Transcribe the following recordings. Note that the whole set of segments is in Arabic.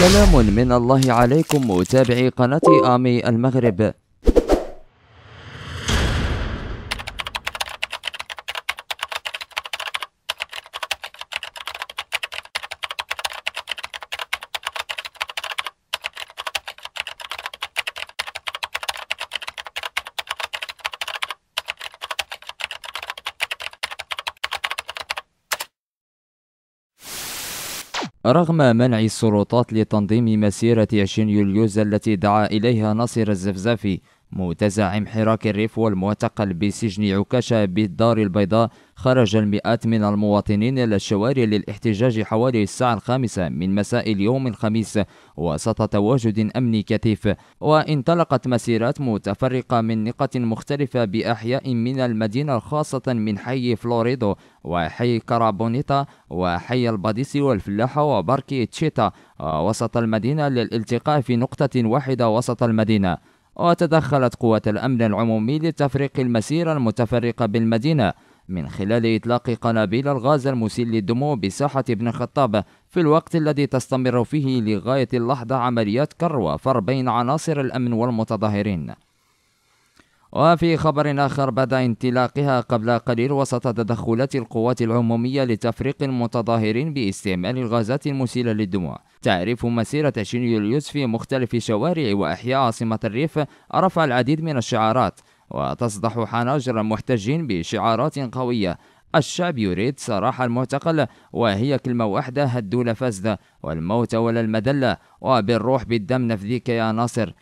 سلام من الله عليكم متابعي قناة آمي المغرب رغم منع السلطات لتنظيم مسيرة 20 يوليوز التي دعا إليها ناصر الزفزافي متزعم حراك الريف والمعتقل بسجن عكاشة بالدار البيضاء خرج المئات من المواطنين إلى الشوارع للاحتجاج حوالي الساعة الخامسة من مساء اليوم الخميس وسط تواجد أمني كثيف وانطلقت مسيرات متفرقة من نقاط مختلفة بأحياء من المدينة خاصة من حي فلوريدو وحي كارابونيتا وحي الباديسي والفلاحة وبركي تشيتا وسط المدينة للالتقاء في نقطة واحدة وسط المدينة وتدخلت قوة الأمن العمومي لتفريق المسيرة المتفرقة بالمدينة من خلال إطلاق قنابل الغاز المسيل للدمو بساحة ابن خطاب في الوقت الذي تستمر فيه لغاية اللحظة عمليات كر وفر بين عناصر الأمن والمتظاهرين وفي خبر آخر بعد انطلاقها قبل قليل وسط تدخلات القوات العمومية لتفريق المتظاهرين باستعمال الغازات المسيلة للدموع تعريف مسيرة 20 يوليوز في مختلف شوارع وأحياء عاصمة الريف رفع العديد من الشعارات وتصدح حناجر المحتجين بشعارات قوية الشعب يريد صراحة المعتقل وهي كلمة واحدة هدوا لا فاسدة والموت ولا المدلة وبالروح بالدم نفديك يا ناصر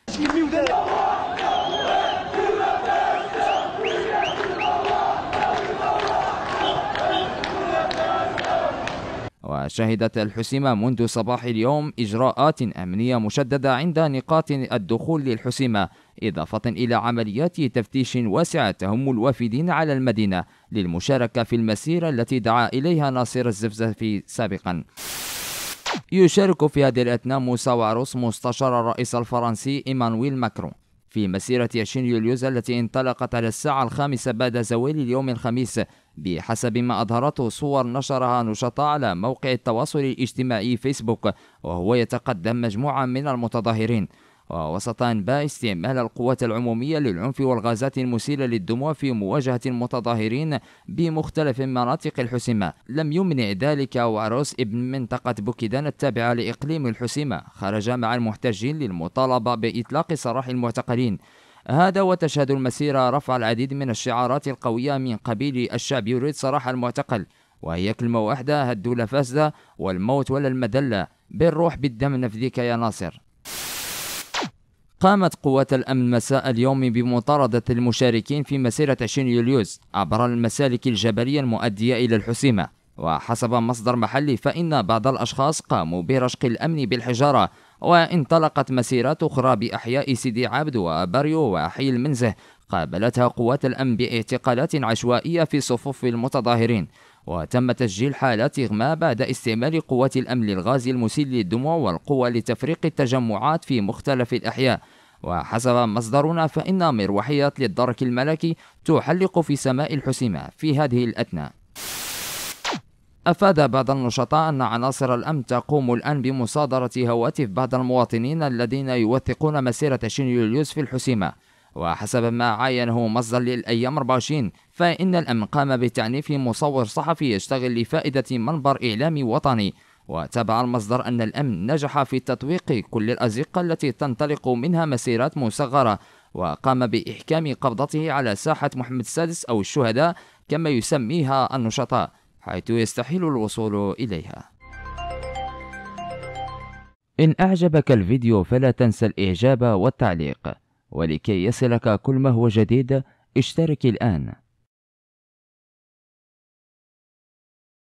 شهدت الحسيمة منذ صباح اليوم إجراءات أمنية مشددة عند نقاط الدخول للحسيمة إضافة إلى عمليات تفتيش واسعة تهم الوافدين على المدينة للمشاركة في المسيرة التي دعا إليها ناصر الزفزفي سابقا يشارك في هذه الأثناء موسى وعروس مستشار الرئيس الفرنسي إيمانويل ماكرون في مسيرة يوليوز التي انطلقت على الساعة الخامسة بعد زوال اليوم الخميس بحسب ما أظهرته صور نشرها نشطاء على موقع التواصل الاجتماعي فيسبوك وهو يتقدم مجموعة من المتظاهرين ووسطان أنباء استعمال القوات العمومية للعنف والغازات المسيلة للدموع في مواجهة المتظاهرين بمختلف مناطق الحسيمة لم يمنع ذلك وعروس ابن منطقة بوكيدان التابعة لإقليم الحسيمة خرج مع المحتجين للمطالبة بإطلاق سراح المعتقلين هذا وتشهد المسيرة رفع العديد من الشعارات القوية من قبيل الشعب يريد سراح المعتقل وهي كلمة واحدة هدوا لا فاسدة والموت ولا المذلة بالروح بالدم نفديك يا ناصر قامت قوات الأمن مساء اليوم بمطاردة المشاركين في مسيرة 20 يوليوز عبر المسالك الجبلية المؤدية إلى الحسيمة وحسب مصدر محلي فإن بعض الأشخاص قاموا برشق الأمن بالحجارة وانطلقت مسيرات أخرى بأحياء سيدي عبد وبريو وحي المنزه قابلتها قوات الأمن باعتقالات عشوائية في صفوف المتظاهرين وتم تسجيل حالات إغماء بعد استعمال قوات الأمن الغاز المسيل للدموع والقوى لتفريق التجمعات في مختلف الأحياء وحسب مصدرنا فإن مروحيات للدرك الملكي تحلق في سماء الحسيمة في هذه الأثناء أفاد بعض النشطاء أن عناصر الأمن تقوم الآن بمصادرة هواتف بعض المواطنين الذين يوثقون مسيرة شين يوليوس في الحسيمة وحسب ما عاينه مصدر للأيام 24 فإن الأمن قام بتعنيف مصور صحفي يشتغل لفائدة منبر إعلامي وطني وتابع المصدر أن الأمن نجح في تطويق كل الأزقة التي تنطلق منها مسيرات مصغرة وقام بإحكام قبضته على ساحة محمد السادس أو الشهداء كما يسميها النشطاء حيث يستحيل الوصول إليها إن أعجبك الفيديو فلا تنسى الإعجاب والتعليق ولكي يصلك كل ما هو جديد اشترك الآن